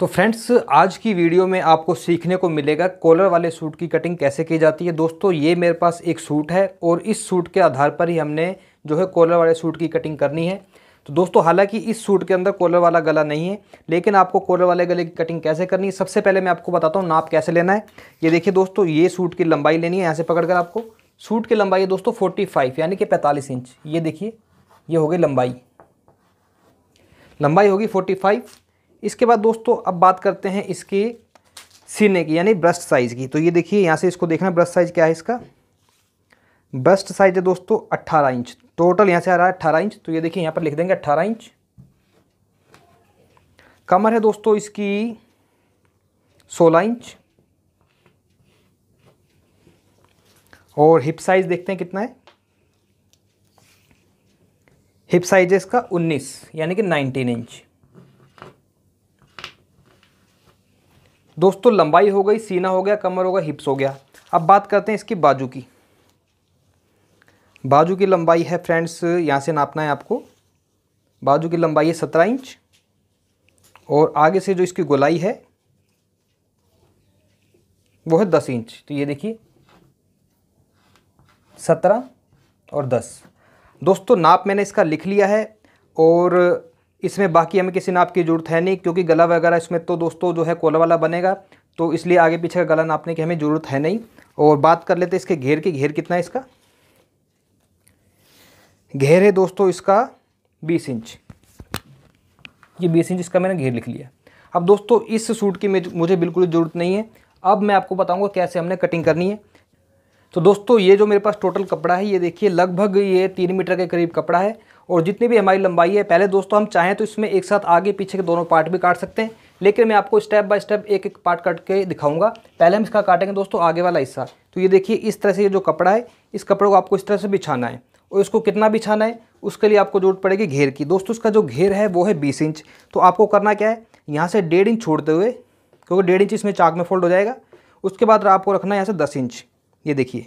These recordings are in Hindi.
तो फ्रेंड्स आज की वीडियो में आपको सीखने को मिलेगा कॉलर वाले सूट की कटिंग कैसे की जाती है दोस्तों ये मेरे पास एक सूट है और इस सूट के आधार पर ही हमने जो है कॉलर वाले सूट की कटिंग करनी है तो दोस्तों हालांकि इस सूट के अंदर कॉलर वाला गला नहीं है लेकिन आपको कॉलर वाले गले की कटिंग कैसे करनी है सबसे पहले मैं आपको बताता हूँ नाप कैसे लेना है ये देखिए दोस्तों ये सूट की लंबाई लेनी है यहाँ से कर आपको सूट की लंबाई है दोस्तों फोर्टी फाइव यानी कि पैंतालीस इंच ये देखिए ये हो गई लंबाई लंबाई होगी फोर्टी फाइव इसके बाद दोस्तों अब बात करते हैं इसकी सीने की यानी ब्रस्ट साइज़ की तो ये देखिए यहाँ से इसको देखना ब्रस्ट साइज़ क्या है इसका ब्रस्ट साइज़ है दोस्तों अट्ठारह इंच टोटल यहाँ से आ रहा है अट्ठारह इंच तो ये देखिए यहाँ पर लिख देंगे अट्ठारह इंच कमर है दोस्तों इसकी सोलह इंच और हिप साइज़ देखते हैं कितना है हिप साइज है इसका उन्नीस यानी कि नाइनटीन इंच दोस्तों लंबाई हो गई सीना हो गया कमर हो गया हिप्स हो गया अब बात करते हैं इसकी बाजू की बाजू की लंबाई है फ्रेंड्स यहाँ से नापना है आपको बाजू की लंबाई है सत्रह इंच और आगे से जो इसकी गोलाई है वो है दस इंच तो ये देखिए सत्रह और दस दोस्तों नाप मैंने इसका लिख लिया है और इसमें बाकी हमें किसी नाप की ज़रूरत है नहीं क्योंकि गला वगैरह इसमें तो दोस्तों जो है कोला वाला बनेगा तो इसलिए आगे पीछे का गला नापने की हमें ज़रूरत है नहीं और बात कर लेते इसके घेर की घेर कितना है इसका घेर है दोस्तों इसका बीस इंच ये बीस इंच इसका मैंने घेर लिख लिया अब दोस्तों इस सूट की मुझे बिल्कुल ज़रूरत नहीं है अब मैं आपको बताऊंगा कैसे हमने कटिंग करनी है तो दोस्तों ये जो मेरे पास टोटल कपड़ा है ये देखिए लगभग ये तीन मीटर के करीब कपड़ा है और जितनी भी हमारी लंबाई है पहले दोस्तों हम चाहें तो इसमें एक साथ आगे पीछे के दोनों पार्ट भी काट सकते हैं लेकिन मैं आपको स्टेप बाय स्टेप एक एक पार्ट काट के दिखाऊंगा पहले हम इसका काटेंगे दोस्तों आगे वाला हिस्सा तो ये देखिए इस तरह से ये जो कपड़ा है इस कपड़े को आपको इस तरह से बिछाना है और इसको कितना बिछाना है उसके लिए आपको जरूरत पड़ेगी घेर की दोस्तों इसका जो घेर है वो है बीस इंच तो आपको करना क्या है यहाँ से डेढ़ इंच छोड़ते हुए क्योंकि डेढ़ इंच इसमें चाक में फोल्ड हो जाएगा उसके बाद आपको रखना है यहाँ से दस इंच ये देखिए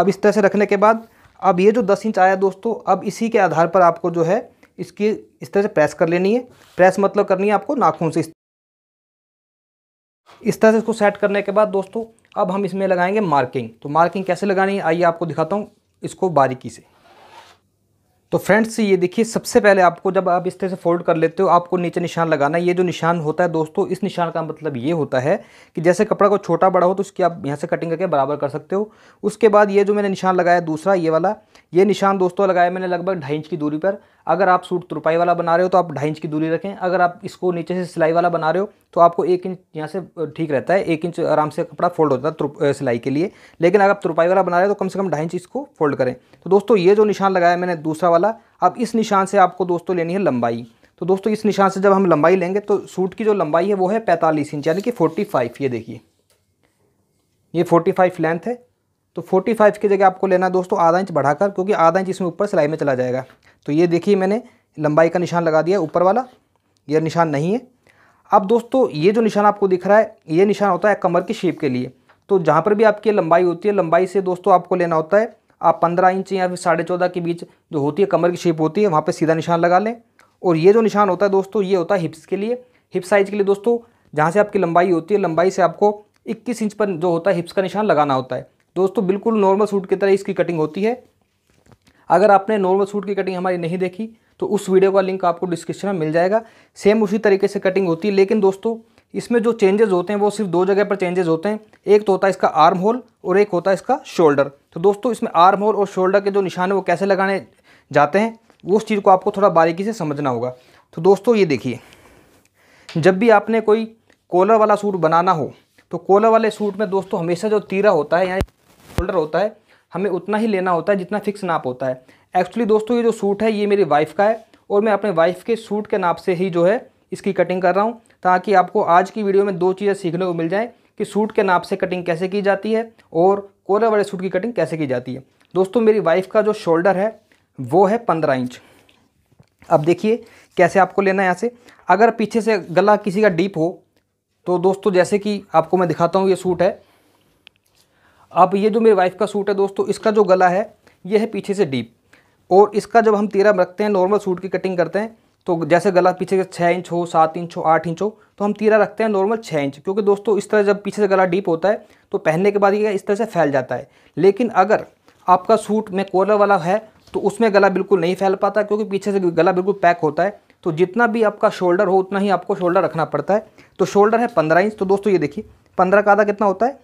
अब इस तरह से रखने के बाद अब ये जो दस इंच आया दोस्तों अब इसी के आधार पर आपको जो है इसकी इस तरह से प्रेस कर लेनी है प्रेस मतलब करनी है आपको नाखून से इस तरह से इसको सेट करने के बाद दोस्तों अब हम इसमें लगाएंगे मार्किंग तो मार्किंग कैसे लगानी है आइए आपको दिखाता हूँ इसको बारीकी से तो फ्रेंड्स ये देखिए सबसे पहले आपको जब आप इस तरह से फोल्ड कर लेते हो आपको नीचे निशान लगाना है ये जो निशान होता है दोस्तों इस निशान का मतलब ये होता है कि जैसे कपड़ा को छोटा बड़ा हो तो उसकी आप यहाँ से कटिंग करके बराबर कर सकते हो उसके बाद ये जो मैंने निशान लगाया दूसरा ये वाला ये निशान दोस्तों लगाया मैंने लगभग ढाई इंच की दूरी पर अगर आप सूट तुरपाई वाला बना रहे हो तो आप ढाई इंच की दूरी रखें अगर आप इसको नीचे से सिलाई वाला बना रहे हो तो आपको एक इंच यहाँ से ठीक रहता है एक इंच आराम से कपड़ा फोल्ड होता है सिलाई के लिए लेकिन अगर आप तुरपाई वाला बना रहे हो तो कम से कम ढाई इंच इसको फोल्ड करें तो दोस्तों ये जो निशान लगाया मैंने दूसरा वाला अब इस निशान से आपको दोस्तों लेनी है लंबाई तो दोस्तों इस निशान से जब हम लंबाई लेंगे तो सूट की जो लंबाई है वो है पैंतालीस इंच यानी कि फोर्टी फाइव ये देखिए ये फोर्टी फाइव लेंथ है तो फोर्टी फाइव की जगह आपको लेना दोस्तों आधा इंच बढ़ाकर क्योंकि आधा इंच इसमें ऊपर सिलाई में चला जाएगा तो ये देखिए मैंने लंबाई का निशान लगा दिया ऊपर वाला ये निशान नहीं है अब दोस्तों ये जो निशान आपको दिख रहा है ये निशान होता है कमर की शेप के लिए तो जहाँ पर भी आपकी लंबाई होती है लंबाई से दोस्तों आपको लेना होता है आप पंद्रह इंच या फिर साढ़े चौदह के बीच जो होती है कमर की शेप होती है वहाँ पर सीधा निशान लगा लें और ये जो निशान होता है दोस्तों ये होता है हिप्स के लिए हिप साइज़ के लिए दोस्तों जहाँ से आपकी लंबाई होती है लंबाई से आपको इक्कीस इंच पर जो होता है हिप्स का निशान लगाना होता है दोस्तों बिल्कुल नॉर्मल सूट की तरह इसकी कटिंग होती है अगर आपने नॉर्मल सूट की कटिंग हमारी नहीं देखी तो उस वीडियो का लिंक आपको डिस्क्रिप्शन में मिल जाएगा सेम उसी तरीके से कटिंग होती है लेकिन दोस्तों इसमें जो चेंजेस होते हैं वो सिर्फ दो जगह पर चेंजेस होते हैं एक तो होता है इसका आर्म होल और एक होता है इसका शोल्डर तो दोस्तों इसमें आर्म होल और शोल्डर के जो निशान है वो कैसे लगाने जाते हैं उस चीज़ को आपको थोड़ा बारीकी से समझना होगा तो दोस्तों ये देखिए जब भी आपने कोई कॉलर वाला सूट बनाना हो तो कॉलर वाले सूट में दोस्तों हमेशा जो तीरा होता है यानी शोल्डर होता है हमें उतना ही लेना होता है जितना फिक्स नाप होता है एक्चुअली दोस्तों ये जो सूट है ये मेरी वाइफ़ का है और मैं अपने वाइफ़ के सूट के नाप से ही जो है इसकी कटिंग कर रहा हूँ ताकि आपको आज की वीडियो में दो चीज़ें सीखने को मिल जाएँ कि सूट के नाप से कटिंग कैसे की जाती है और कोरे वाले सूट की कटिंग कैसे की जाती है दोस्तों मेरी वाइफ़ का जो शोल्डर है वो है पंद्रह इंच अब देखिए कैसे आपको लेना है यहाँ से अगर पीछे से गला किसी का डीप हो तो दोस्तों जैसे कि आपको मैं दिखाता हूँ ये सूट है अब ये जो मेरी वाइफ का सूट है दोस्तों इसका जो गला है ये है पीछे से डीप और इसका जब हम तीरा रखते हैं नॉर्मल सूट की कटिंग करते हैं तो जैसे गला पीछे से छः इंच हो सात इंच हो आठ इंच हो तो हम तीरा रखते हैं नॉर्मल छः इंच क्योंकि दोस्तों इस तरह जब पीछे से गला डीप होता है तो पहनने के बाद ये इस तरह से फैल जाता है लेकिन अगर आपका सूट में कॉलर वाला है तो उसमें गला बिल्कुल नहीं फैल पाता क्योंकि पीछे से गला बिल्कुल पैक होता है तो जितना भी आपका शोल्डर हो उतना ही आपको शोल्डर रखना पड़ता है तो शोल्डर है पंद्रह इंच तो दोस्तों ये देखिए पंद्रह का आधा कितना होता है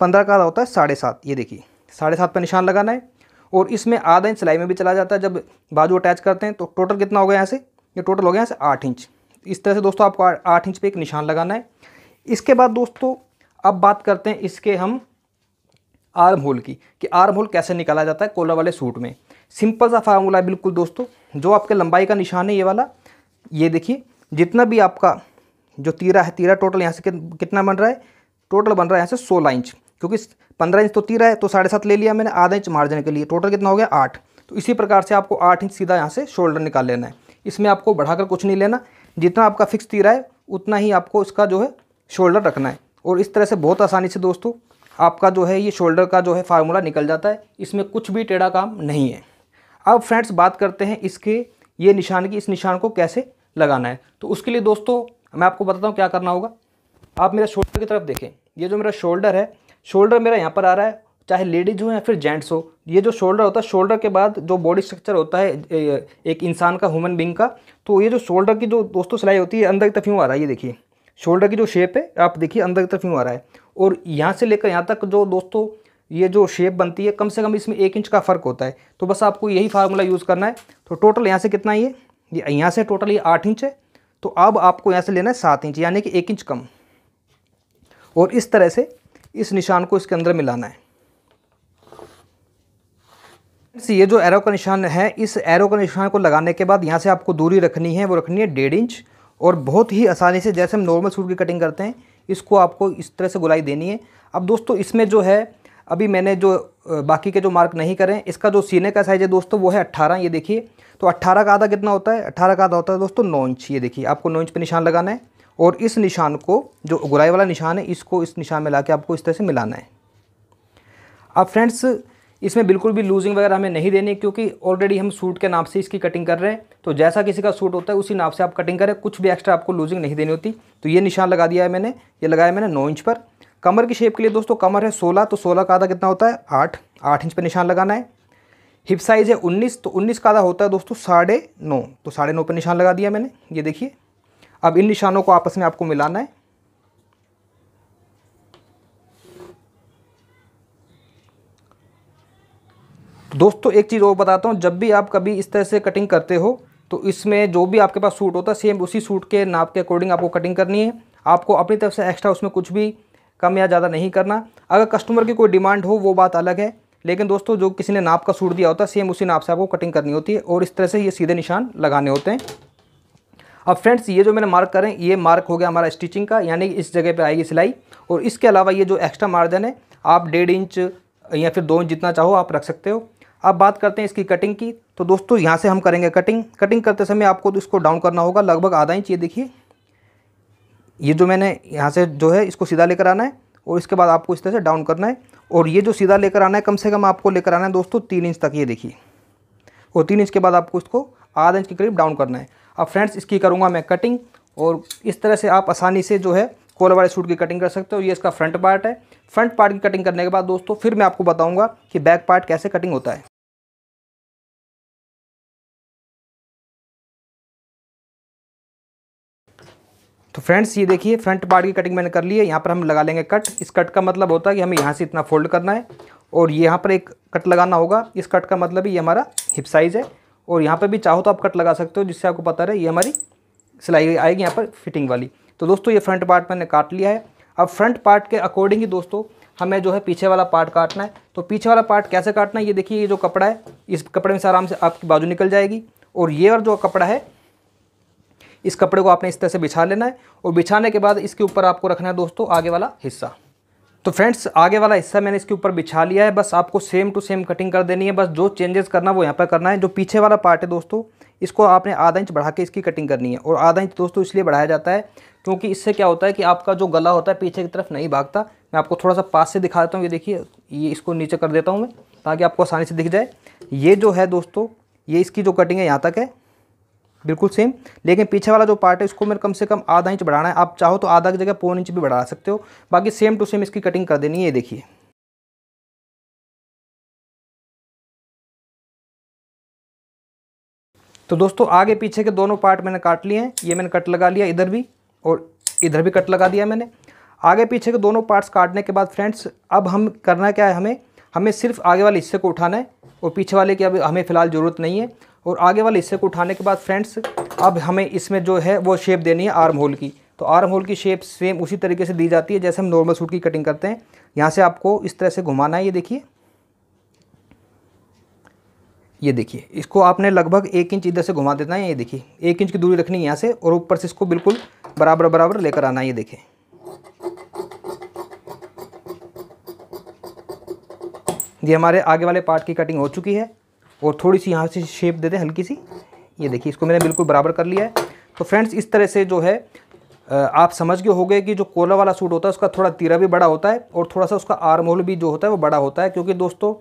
पंद्रह का होता है साढ़े सात ये देखिए साढ़े सात पर निशान लगाना है और इसमें आधा इंच सिलाई में भी चला जाता है जब बाजू अटैच करते हैं तो टोटल कितना हो गया यहाँ से ये टोटल हो गया यहाँ से आठ इंच इस तरह से दोस्तों आपको आठ इंच पे एक निशान लगाना है इसके बाद दोस्तों अब बात करते हैं इसके हम आर्म होल की कि आर्म होल कैसे निकाला जाता है कोलर वाले सूट में सिंपल सा फार्मूला है बिल्कुल दोस्तों जो आपके लंबाई का निशान है ये वाला ये देखिए जितना भी आपका जो तीरा है तीरा टोटल यहाँ से कितना बन रहा है टोटल बन रहा है यहाँ से सोलह इंच क्योंकि पंद्रह इंच तो तीर है तो साढ़े सात ले लिया मैंने आधा इंच मार्जिन के लिए टोटल कितना हो गया आठ तो इसी प्रकार से आपको आठ इंच सीधा यहाँ से शोल्डर निकाल लेना है इसमें आपको बढ़ाकर कुछ नहीं लेना जितना आपका फिक्स तीरा है उतना ही आपको इसका जो है शोल्डर रखना है और इस तरह से बहुत आसानी से दोस्तों आपका जो है ये शोल्डर का जो है फार्मूला निकल जाता है इसमें कुछ भी टेढ़ा काम नहीं है अब फ्रेंड्स बात करते हैं इसके ये निशान की इस निशान को कैसे लगाना है तो उसके लिए दोस्तों मैं आपको बताता हूँ क्या करना होगा आप मेरा शोल्डर की तरफ देखें ये जो मेरा शोल्डर है शोल्डर मेरा यहाँ पर आ रहा है चाहे लेडीज हो या फिर जेंट्स हो ये जो शोल्डर होता है शोल्डर के बाद जो बॉडी स्ट्रक्चर होता है एक इंसान का ह्यूमन बींग का तो ये जो शोल्डर की जो दोस्तों सिलाई होती है अंदर की तरफ यूँ आ रहा है ये देखिए शोल्डर की जो शेप है आप देखिए अंदर की तरफ यूँ आ रहा है और यहाँ से लेकर यहाँ तक जो दोस्तों ये जो शेप बनती है कम से कम इसमें एक इंच का फ़र्क होता है तो बस आपको यही फार्मूला यूज़ करना है तो टोटल यहाँ से कितना ये ये यहाँ से टोटल ये आठ इंच है तो अब आपको यहाँ से लेना है सात इंच यानी कि एक इंच कम और इस तरह से इस निशान को इसके अंदर मिलाना है ये जो एरो का निशान है इस एरो का निशान को लगाने के बाद यहाँ से आपको दूरी रखनी है वो रखनी है डेढ़ इंच और बहुत ही आसानी से जैसे हम नॉर्मल सूट की कटिंग करते हैं इसको आपको इस तरह से गुलाई देनी है अब दोस्तों इसमें जो है अभी मैंने जो बाकी के जो मार्क नहीं करें इसका जो सीने का साइज़ है दोस्तों वो है अट्ठारह ये देखिए तो अट्ठारह का आधा कितना होता है अट्ठारह का आधा होता है दोस्तों नौ इंच ये देखिए आपको नौ इंच पर निशान लगाना है और इस निशान को जो उगराई वाला निशान है इसको इस निशान में ला के आपको इस तरह से मिलाना है अब फ्रेंड्स इसमें बिल्कुल भी लूजिंग वगैरह हमें नहीं देनी क्योंकि ऑलरेडी हम सूट के नाप से इसकी कटिंग कर रहे हैं तो जैसा किसी का सूट होता है उसी नाप से आप कटिंग करें कुछ भी एक्स्ट्रा आपको लूजिंग नहीं देनी होती तो ये निशान लगा दिया है मैंने ये लगाया मैंने नौ इंच पर कमर की शेप के लिए दोस्तों कमर है सोलह तो सोलह का आधा कितना होता है आठ आठ इंच पर निशान लगाना है हिप साइज़ है उन्नीस तो उन्नीस का आधा होता है दोस्तों साढ़े नौ तो साढ़े नौ पर निशान लगा दिया मैंने ये देखिए अब इन निशानों को आपस में आपको मिलाना है दोस्तों एक चीज़ और बताता हूँ जब भी आप कभी इस तरह से कटिंग करते हो तो इसमें जो भी आपके पास सूट होता है सेम उसी सूट के नाप के अकॉर्डिंग आपको कटिंग करनी है आपको अपनी तरफ से एक्स्ट्रा उसमें कुछ भी कम या ज़्यादा नहीं करना अगर कस्टमर की कोई डिमांड हो वो बात अलग है लेकिन दोस्तों जो किसी ने नाप का सूट दिया होता है सेम उसी नाप से आपको कटिंग करनी होती है और इस तरह से ये सीधे निशान लगाने होते हैं अब फ्रेंड्स ये जो मैंने मार्क करें ये मार्क हो गया हमारा स्टिचिंग का यानी कि इस जगह पे आएगी सिलाई और इसके अलावा ये जो एक्स्ट्रा मार्जिन है आप डेढ़ इंच या फिर दो इंच जितना चाहो आप रख सकते हो अब बात करते हैं इसकी कटिंग की तो दोस्तों यहाँ से हम करेंगे कटिंग कटिंग करते समय आपको तो इसको डाउन करना होगा लगभग आधा इंच ये देखिए ये जो मैंने यहाँ से जो है इसको सीधा लेकर आना है और इसके बाद आपको इस तरह से डाउन करना है और ये जो सीधा लेकर आना है कम से कम आपको लेकर आना है दोस्तों तीन इंच तक ये देखिए और तीन इंच के बाद आपको इसको आधा इंच के करीब डाउन करना है अब फ्रेंड्स इसकी करूँगा मैं कटिंग और इस तरह से आप आसानी से जो है कॉलर वाले सूट की कटिंग कर सकते हो ये इसका फ्रंट पार्ट है फ्रंट पार्ट की कटिंग करने के बाद दोस्तों फिर मैं आपको बताऊँगा कि बैक पार्ट कैसे कटिंग होता है तो फ्रेंड्स ये देखिए फ्रंट पार्ट की कटिंग मैंने कर ली है यहाँ पर हम लगा लेंगे कट इस कट का मतलब होता है कि हमें यहाँ से इतना फोल्ड करना है और यहाँ पर एक कट लगाना होगा इस कट का मतलब ही हमारा हिप साइज़ है और यहाँ पर भी चाहो तो आप कट लगा सकते हो जिससे आपको पता रहे ये हमारी सिलाई आएगी यहाँ पर फिटिंग वाली तो दोस्तों ये फ्रंट पार्ट मैंने काट लिया है अब फ्रंट पार्ट के अकॉर्डिंग ही दोस्तों हमें जो है पीछे वाला पार्ट काटना है तो पीछे वाला पार्ट कैसे काटना है ये देखिए ये जो कपड़ा है इस कपड़े में से आराम से आपकी बाजू निकल जाएगी और ये और जो कपड़ा है इस कपड़े को आपने इस तरह से बिछा लेना है और बिछाने के बाद इसके ऊपर आपको रखना है दोस्तों आगे वाला हिस्सा तो फ्रेंड्स आगे वाला हिस्सा मैंने इसके ऊपर बिछा लिया है बस आपको सेम टू सेम कटिंग कर देनी है बस जो चेंजेस करना वो यहाँ पर करना है जो पीछे वाला पार्ट है दोस्तों इसको आपने आधा इंच बढ़ा के इसकी कटिंग करनी है और आधा इंच दोस्तों इसलिए बढ़ाया जाता है क्योंकि इससे क्या होता है कि आपका जो गला होता है पीछे की तरफ नहीं भागता मैं आपको थोड़ा सा पास से दिखा देता हूँ ये देखिए ये इसको नीचे कर देता हूँ मैं ताकि आपको आसानी से दिख जाए ये जो है दोस्तों ये इसकी जो कटिंग है यहाँ तक है बिल्कुल सेम लेकिन पीछे वाला जो पार्ट है इसको मेरे कम से कम आधा इंच बढ़ाना है आप चाहो तो आधा की जगह पौन इंच भी बढ़ा सकते हो बाकी सेम टू सेम इसकी कटिंग कर देनी है ये देखिए तो दोस्तों आगे पीछे के दोनों पार्ट मैंने काट लिए हैं ये मैंने कट लगा लिया इधर भी और इधर भी कट लगा दिया मैंने आगे पीछे के दोनों पार्ट्स काटने के बाद फ्रेंड्स अब हम करना क्या है हमें हमें सिर्फ आगे वाले हिस्से को उठाना है और पीछे वाले की अब हमें फ़िलहाल ज़रूरत नहीं है और आगे वाले हिस्से को उठाने के बाद फ्रेंड्स अब हमें इसमें जो है वो शेप देनी है आर्म होल की तो आर्म होल की शेप सेम उसी तरीके से दी जाती है जैसे हम नॉर्मल सूट की कटिंग करते हैं यहाँ से आपको इस तरह से घुमाना है ये देखिए ये देखिए इसको आपने लगभग एक इंच इधर से घुमा देना है ये देखिए एक इंच की दूरी रखनी है यहाँ से और ऊपर से इसको बिल्कुल बराबर बराबर लेकर आना है ये देखें ये हमारे आगे वाले पार्ट की कटिंग हो चुकी है और थोड़ी सी यहाँ से शेप दे दें हल्की सी ये देखिए इसको मैंने बिल्कुल बराबर कर लिया है तो फ्रेंड्स इस तरह से जो है आप समझ गए होंगे कि जो कोला वाला सूट होता है उसका थोड़ा तीरा भी बड़ा होता है और थोड़ा सा उसका आर्म होल भी जो होता है वो बड़ा होता है क्योंकि दोस्तों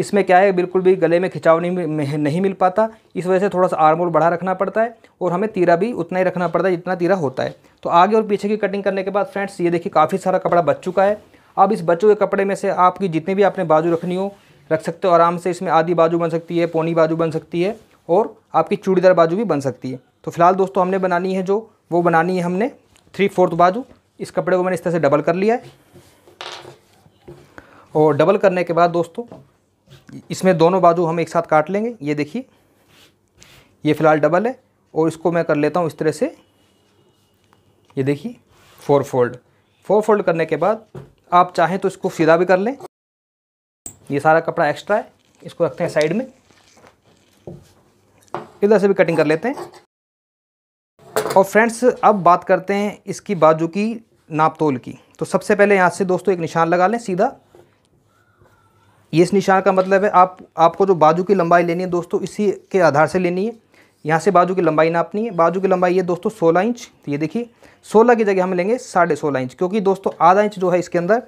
इसमें क्या है बिल्कुल भी गले में खिंचाव नहीं नहीं मिल पाता इस वजह से थोड़ा सा आर्म होल बढ़ा रखना पड़ता है और हमें तीरा भी उतना ही रखना पड़ता है जितना तीरा होता है तो आगे और पीछे की कटिंग करने के बाद फ्रेंड्स ये देखिए काफ़ी सारा कपड़ा बच चुका है अब इस बच्चों हुए कपड़े में से आपकी जितनी भी आपने बाजू रखनी हो रख सकते हो आराम से इसमें आधी बाजू बन सकती है पौनी बाजू बन सकती है और आपकी चूड़ीदार बाजू भी बन सकती है तो फिलहाल दोस्तों हमने बनानी है जो वो बनानी है हमने थ्री फोर्थ बाजू इस कपड़े को मैंने इस तरह से डबल कर लिया है और डबल करने के बाद दोस्तों इसमें दोनों बाजू हम एक साथ काट लेंगे ये देखिए ये फ़िलहाल डबल है और इसको मैं कर लेता हूँ इस तरह से ये देखिए फोर फोल्ड फोर फोल्ड करने के बाद आप चाहें तो इसको सीधा भी कर लें ये सारा कपड़ा एक्स्ट्रा है इसको रखते हैं साइड में इधर से भी कटिंग कर लेते हैं और फ्रेंड्स अब बात करते हैं इसकी बाजू की नापतोल की तो सबसे पहले यहाँ से दोस्तों एक निशान लगा लें सीधा ये इस निशान का मतलब है आप आपको जो बाजू की लंबाई लेनी है दोस्तों इसी के आधार से लेनी है यहाँ से बाजू की लंबाई नापनी है बाजू की लंबाई है दोस्तों सोलह इंच तो ये देखिए सोलह की जगह हम लेंगे साढ़े सोलह इंच क्योंकि दोस्तों आधा इंच जो है इसके अंदर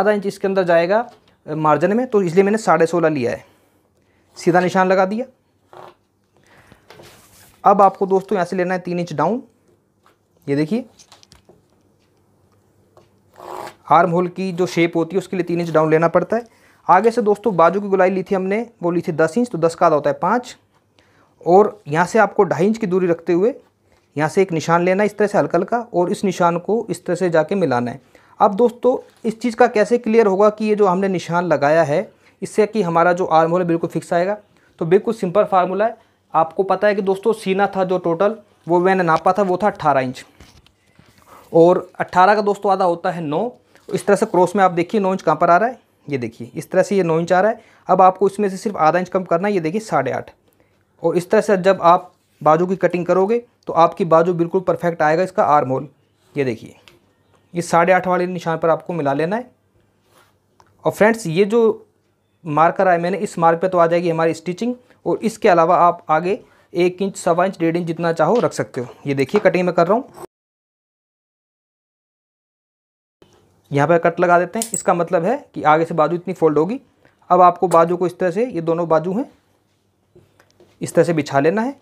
आधा इंच इसके अंदर जाएगा मार्जिन में तो इसलिए मैंने साढ़े सोलह लिया है सीधा निशान लगा दिया अब आपको दोस्तों यहाँ से लेना है तीन इंच डाउन ये देखिए आर्म होल की जो शेप होती है उसके लिए तीन इंच डाउन लेना पड़ता है आगे से दोस्तों बाजू की गुलाई ली थी हमने वो ली थी दस इंच तो दस का आधा होता है पाँच और यहाँ से आपको ढाई इंच की दूरी रखते हुए यहाँ से एक निशान लेना है इस तरह से हल्का हल्का और इस निशान को इस तरह से जाके मिलाना है अब दोस्तों इस चीज़ का कैसे क्लियर होगा कि ये जो हमने निशान लगाया है इससे कि हमारा जो आर्म होल है बिल्कुल फिक्स आएगा तो बिल्कुल सिंपल फार्मूला है आपको पता है कि दोस्तों सीना था जो टोटल वो मैंने नापा था वो था अट्ठारह इंच और अट्ठारह का दोस्तों आधा होता है नौ इस तरह से क्रॉस में आप देखिए नौ इंच कहाँ पर आ रहा है ये देखिए इस तरह से ये नौ इंच आ रहा है अब आपको इसमें से सिर्फ आधा इंच कम करना है ये देखिए साढ़े आठ और इस तरह से जब आप बाजू की कटिंग करोगे तो आपकी बाजू बिल्कुल परफेक्ट आएगा इसका आर्म होल ये देखिए ये साढ़े आठ वाले निशान पर आपको मिला लेना है और फ्रेंड्स ये जो मार्कर आया मैंने इस मार्क पे तो आ जाएगी हमारी स्टिचिंग और इसके अलावा आप आगे एक इंच सवा इंच डेढ़ इंच जितना चाहो रख सकते हो ये देखिए कटिंग में कर रहा हूँ यहाँ पर कट लगा देते हैं इसका मतलब है कि आगे से बाजू इतनी फोल्ड होगी अब आपको बाजू को इस तरह से ये दोनों बाजू हैं इस तरह से बिछा लेना है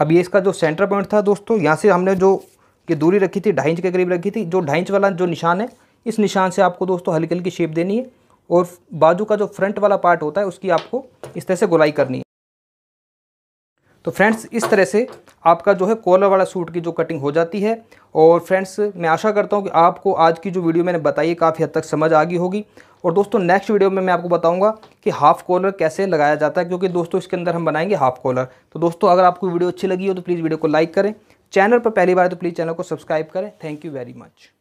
अब ये इसका जो सेंटर पॉइंट था दोस्तों यहाँ से हमने जो की दूरी रखी थी ढाई इंच के करीब रखी थी जो ढाई इंच वाला जो निशान है इस निशान से आपको दोस्तों हल्की हल्की शेप देनी है और बाजू का जो फ्रंट वाला पार्ट होता है उसकी आपको इस तरह से गोलाई करनी है तो फ्रेंड्स इस तरह से आपका जो है कॉलर वाला सूट की जो कटिंग हो जाती है और फ्रेंड्स मैं आशा करता हूँ कि आपको आज की जो वीडियो मैंने बताई है काफ़ी हद तक समझ आ गई होगी और दोस्तों नेक्स्ट वीडियो में मैं आपको बताऊंगा कि हाफ़ कॉलर कैसे लगाया जाता है क्योंकि दोस्तों इसके अंदर हम बनाएंगे हाफ़ कॉलर तो दोस्तों अगर आपको वीडियो अच्छी लगी हो तो प्लीज़ वीडियो को लाइक करें चैनल पर पहली बार तो प्लीज़ चैनल को सब्सक्राइब करें थैंक यू वेरी मच